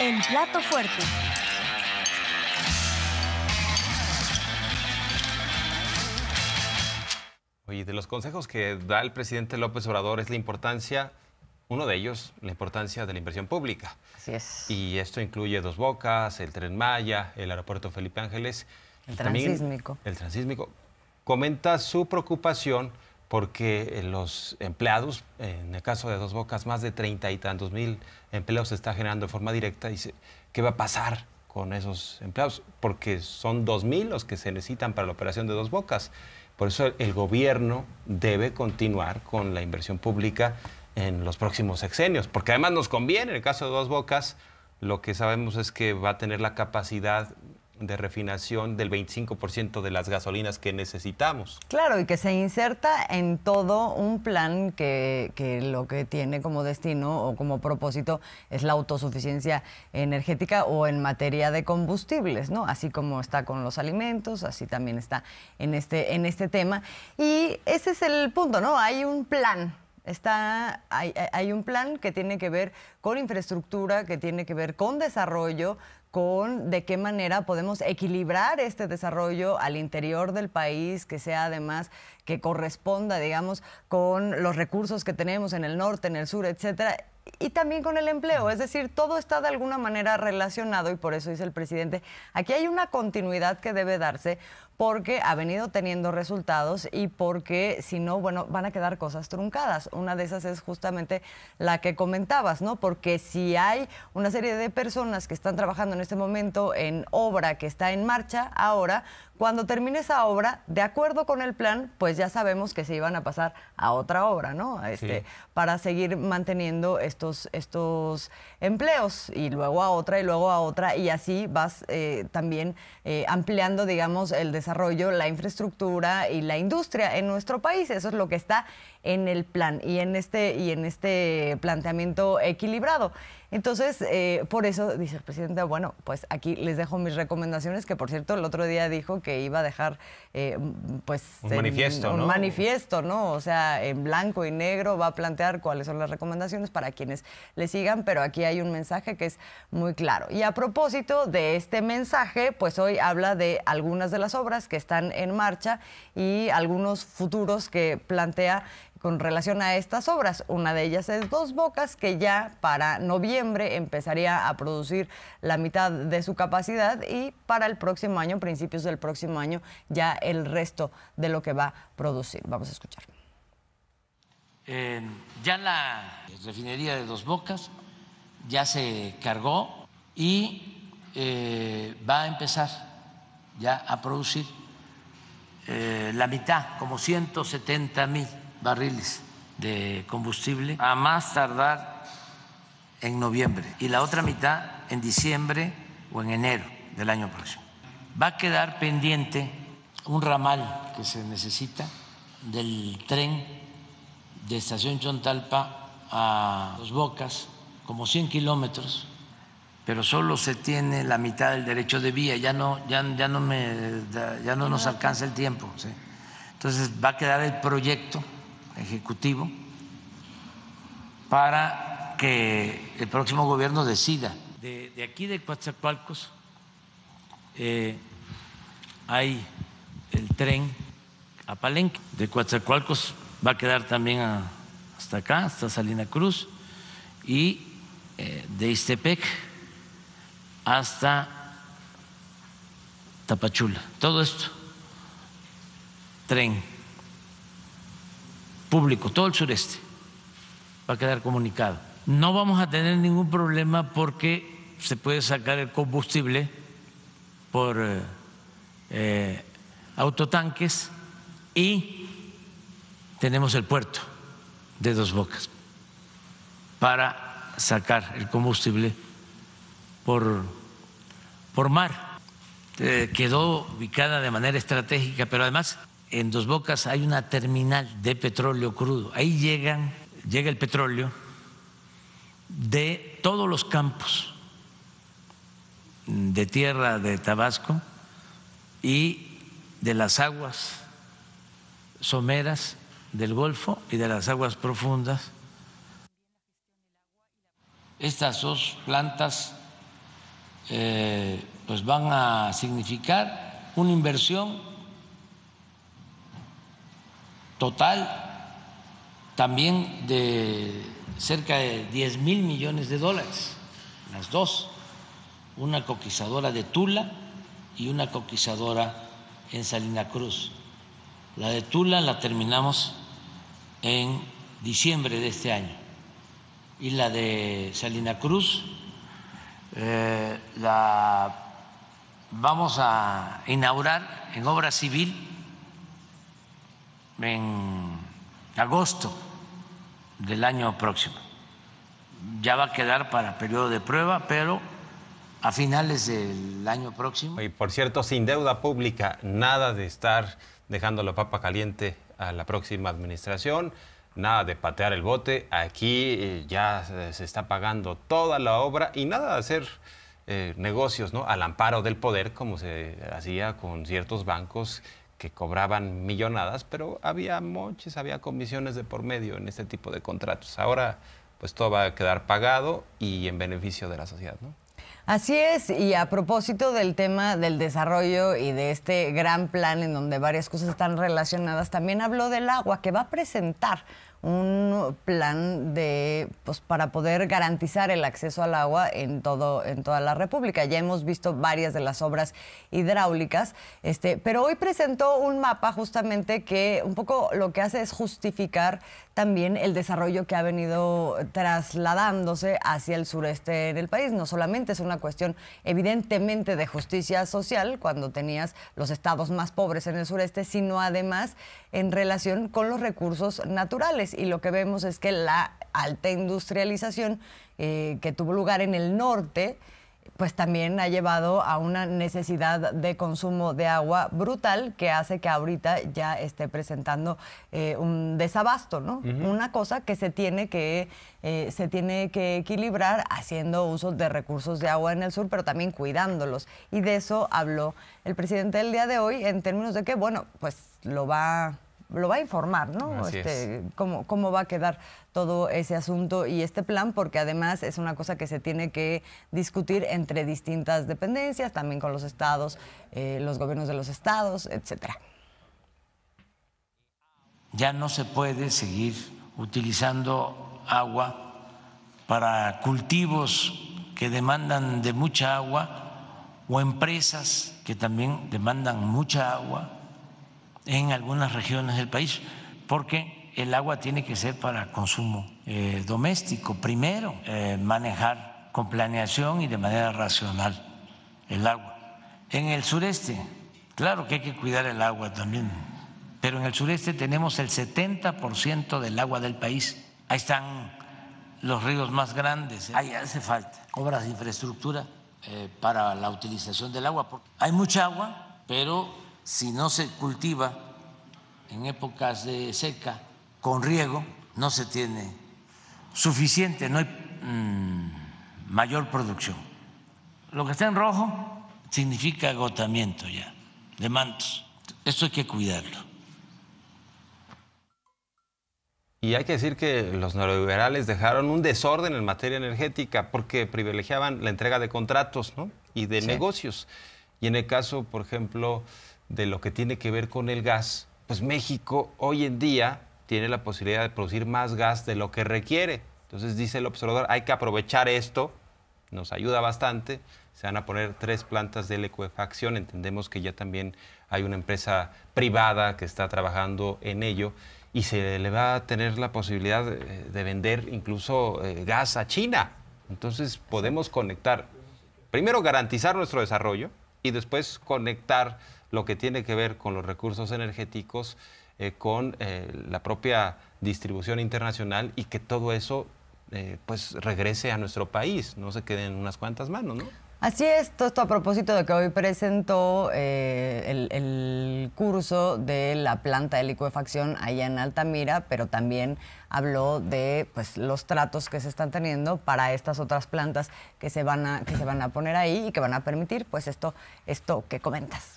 El plato fuerte. Oye, de los consejos que da el presidente López Obrador es la importancia, uno de ellos, la importancia de la inversión pública. Así es. Y esto incluye Dos Bocas, el Tren Maya, el aeropuerto Felipe Ángeles. El transísmico. el transísmico. Comenta su preocupación porque eh, los empleados, en el caso de Dos Bocas, más de treinta y tantos mil empleados se está generando de forma directa. Dice, ¿qué va a pasar con esos empleados? Porque son dos mil los que se necesitan para la operación de Dos Bocas. Por eso el gobierno debe continuar con la inversión pública en los próximos sexenios, porque además nos conviene, en el caso de Dos Bocas, lo que sabemos es que va a tener la capacidad de refinación del 25% de las gasolinas que necesitamos. Claro, y que se inserta en todo un plan que, lo que tiene como destino o como propósito es la autosuficiencia energética o en materia de combustibles, ¿no? Así como está con los alimentos, así también está en este, en este tema. Y ese es el punto, ¿no? Hay un plan Está, hay, hay, un plan que tiene que ver con infraestructura, que tiene que ver con desarrollo, con de qué manera podemos equilibrar este desarrollo al interior del país, que sea además que corresponda, digamos, con los recursos que tenemos en el norte, en el sur, etcétera, y también con el empleo. Es decir, todo está de alguna manera relacionado y por eso dice el presidente, aquí hay una continuidad que debe darse porque ha venido teniendo resultados y porque si no, bueno, van a quedar cosas truncadas. Una de esas es justamente la que comentabas, ¿no? Porque si hay una serie de personas que están trabajando en este momento en obra que está en marcha ahora cuando termine esa obra, de acuerdo con el plan, pues ya sabemos que se iban a pasar a otra obra, ¿no? Este, Para seguir manteniendo estos, estos empleos y luego a otra y luego a otra y así vas eh, también eh, ampliando, digamos, el desarrollo, la infraestructura y la industria en nuestro país. Eso es lo que está en el plan y en este, y en este planteamiento equilibrado. Entonces, eh, por eso dice el presidente, bueno, pues aquí les dejo mis recomendaciones, que por cierto el otro día dijo que iba a dejar eh, pues un manifiesto, manifiesto, ¿no? O sea, en blanco y negro va a plantear cuáles son las recomendaciones para quienes le sigan, pero aquí hay un mensaje que es muy claro. Y a propósito de este mensaje, pues hoy habla de algunas de las obras que están en marcha y algunos futuros que plantea con relación a estas obras. Una de ellas es Dos Bocas, que ya para noviembre empezaría a producir la mitad de su capacidad y para el próximo año, principios del próximo año, ya el resto de lo que va a producir. Vamos a escuchar. Eh, ya la refinería de Dos Bocas ya se cargó y eh, va a empezar ya a producir eh, la mitad, como 170 mil barriles de combustible a más tardar en noviembre y la otra mitad en diciembre o en enero del año próximo. Va a quedar pendiente un ramal que se necesita del tren de Estación Chontalpa a Los Bocas, como 100 kilómetros, pero solo se tiene la mitad del derecho de vía, ya no, ya, ya no, me, ya no nos alcanza el tiempo. Entonces va a quedar el proyecto ejecutivo para que el próximo gobierno decida. De, aquí de Coatzacoalcos eh, hay el tren a Palenque. De Coatzacoalcos va a quedar también hasta acá, hasta Salina Cruz, y eh, de Istepec hasta Tapachula. Todo esto, tren público, todo el sureste va a quedar comunicado. No vamos a tener ningún problema porque se puede sacar el combustible por eh, eh, autotanques y tenemos el puerto de Dos Bocas para sacar el combustible por, mar. Eh, quedó ubicada de manera estratégica, pero además en Dos Bocas hay una terminal de petróleo crudo. Ahí llegan, llega el petróleo de todos los campos de tierra de Tabasco y de las aguas someras del Golfo y de las aguas profundas. Estas dos plantas eh, pues van a significar una inversión total también de cerca de 10 mil millones de dólares, las dos, una coquizadora de Tula y una coquizadora en Salina Cruz. La de Tula la terminamos en diciembre de este año y la de Salina Cruz eh, la vamos a inaugurar en obra civil en agosto del año próximo. Ya va a quedar para periodo de prueba, pero a finales del año próximo. Y por cierto, sin deuda pública, nada de estar dejando la papa caliente a la próxima administración, nada de patear el bote. Aquí eh, ya se está pagando toda la obra y nada de hacer eh, negocios ¿no? al amparo del poder, como se hacía con ciertos bancos que cobraban millonadas, pero había moches, había comisiones de por medio en este tipo de contratos. Ahora, pues todo va a quedar pagado y en beneficio de la sociedad, Así es, y a propósito del tema del desarrollo y de este gran plan en donde varias cosas están relacionadas, también habló del agua que va a presentar un plan de pues, para poder garantizar el acceso al agua en todo en toda la República. Ya hemos visto varias de las obras hidráulicas, este, pero hoy presentó un mapa justamente que un poco lo que hace es justificar también el desarrollo que ha venido trasladándose hacia el sureste del país. No solamente es una cuestión evidentemente de justicia social cuando tenías los estados más pobres en el sureste, sino además en relación con los recursos naturales y lo que vemos es que la alta industrialización eh, que tuvo lugar en el norte, pues también ha llevado a una necesidad de consumo de agua brutal que hace que ahorita ya esté presentando eh, un desabasto, ¿no? Una cosa que se tiene que eh, se tiene que equilibrar haciendo uso de recursos de agua en el sur, pero también cuidándolos. Y de eso habló el presidente el día de hoy en términos de que, bueno, pues lo va lo va a informar, ¿no? Este, cómo, va a quedar todo ese asunto y este plan, porque además es una cosa que se tiene que discutir entre distintas dependencias, también con los estados, eh, los gobiernos de los estados, etcétera. Ya no se puede seguir utilizando agua para cultivos que demandan de mucha agua o empresas que también demandan mucha agua en algunas regiones del país, porque el agua tiene que ser para consumo eh, doméstico. Primero, eh, manejar con planeación y de manera racional el agua. En el sureste, claro que hay que cuidar el agua también, pero en el sureste tenemos el 70% del agua del país. Ahí están los ríos más grandes. ¿eh? Ahí hace falta obras de infraestructura para la utilización del agua. Porque hay mucha agua, pero si no se cultiva en épocas de seca con riego, no se tiene suficiente, no hay mm, mayor producción. Lo que está en rojo significa agotamiento ya de mantos. Esto hay que cuidarlo. Y hay que decir que los neoliberales dejaron un desorden en materia energética porque privilegiaban la entrega de contratos y de negocios. Y en el caso, por ejemplo, de lo que tiene que ver con el gas, pues México hoy en día tiene la posibilidad de producir más gas de lo que requiere. Entonces dice el observador, hay que aprovechar esto, nos ayuda bastante. Se van a poner tres plantas de licuefacción, entendemos que ya también hay una empresa privada que está trabajando en ello y se le va a tener la posibilidad eh, de vender incluso eh, gas a China. Entonces podemos conectar, primero garantizar nuestro desarrollo, y después conectar lo que tiene que ver con los recursos energéticos, eh, con eh, la propia distribución internacional y que todo eso eh, pues regrese a nuestro país, no se quede en unas cuantas manos, ¿no? Así es, todo esto a propósito de que hoy presentó eh, el, curso de la planta de licuefacción allá en Altamira, pero también habló de pues, los tratos que se están teniendo para estas otras plantas que se van a, que se van a poner ahí y que van a permitir pues, esto, esto que comentas.